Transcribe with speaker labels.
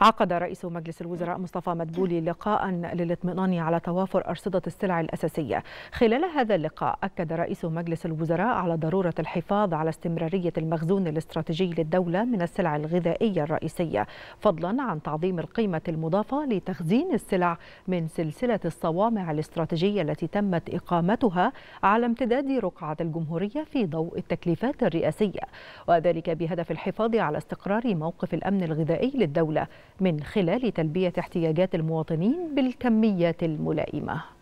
Speaker 1: عقد رئيس مجلس الوزراء مصطفى مدبولي لقاء للاطمئنان على توافر أرصدة السلع الأساسية خلال هذا اللقاء أكد رئيس مجلس الوزراء على ضرورة الحفاظ على استمرارية المخزون الاستراتيجي للدولة من السلع الغذائية الرئيسية فضلا عن تعظيم القيمة المضافة لتخزين السلع من سلسلة الصوامع الاستراتيجية التي تمت إقامتها على امتداد رقعة الجمهورية في ضوء التكليفات الرئاسية وذلك بهدف الحفاظ على استقرار موقف الأمن الغذائي للدولة من خلال تلبية احتياجات المواطنين بالكميات الملائمة